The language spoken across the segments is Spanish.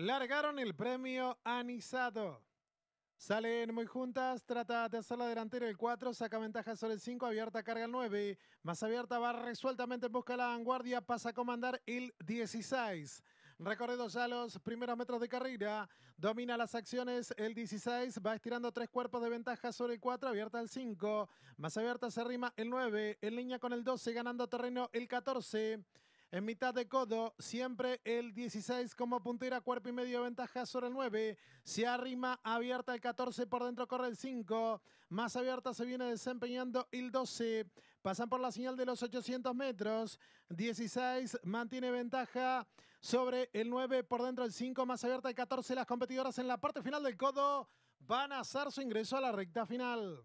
Largaron el premio anisado. Salen muy juntas, trata de hacer la delantera el 4, saca ventaja sobre el 5, abierta carga el 9, más abierta va resueltamente en busca de la vanguardia, pasa a comandar el 16. Recorrido ya los primeros metros de carrera, domina las acciones el 16, va estirando tres cuerpos de ventaja sobre el 4, abierta el 5, más abierta se arrima el 9, en línea con el 12, ganando terreno el 14. En mitad de codo, siempre el 16 como puntera, cuerpo y medio de ventaja sobre el 9. Se arrima abierta el 14, por dentro corre el 5. Más abierta se viene desempeñando el 12. Pasan por la señal de los 800 metros. 16 mantiene ventaja sobre el 9, por dentro el 5. Más abierta el 14. Las competidoras en la parte final del codo van a hacer su ingreso a la recta final.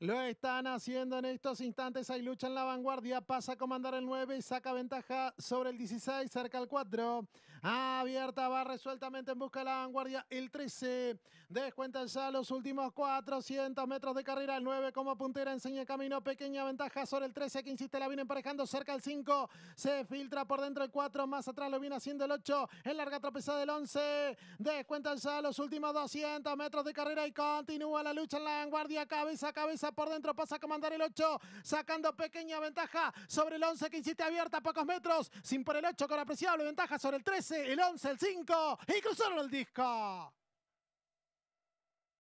Lo están haciendo en estos instantes. Hay lucha en la vanguardia. Pasa a comandar el 9 y saca ventaja sobre el 16, cerca al 4. Abierta, va resueltamente en busca de la vanguardia. El 13 descuenta ya los últimos 400 metros de carrera. El 9 como puntera enseña camino. Pequeña ventaja sobre el 13 que insiste, la viene emparejando cerca al 5. Se filtra por dentro el 4. Más atrás lo viene haciendo el 8. En larga tropezada del 11. Descuenta ya los últimos 200 metros de carrera y continúa la lucha en la vanguardia. Cabeza a cabeza por dentro, pasa a comandar el 8, sacando pequeña ventaja sobre el 11 que insiste abierta a pocos metros, sin por el 8 con apreciable ventaja sobre el 13, el 11, el 5 y cruzaron el disco.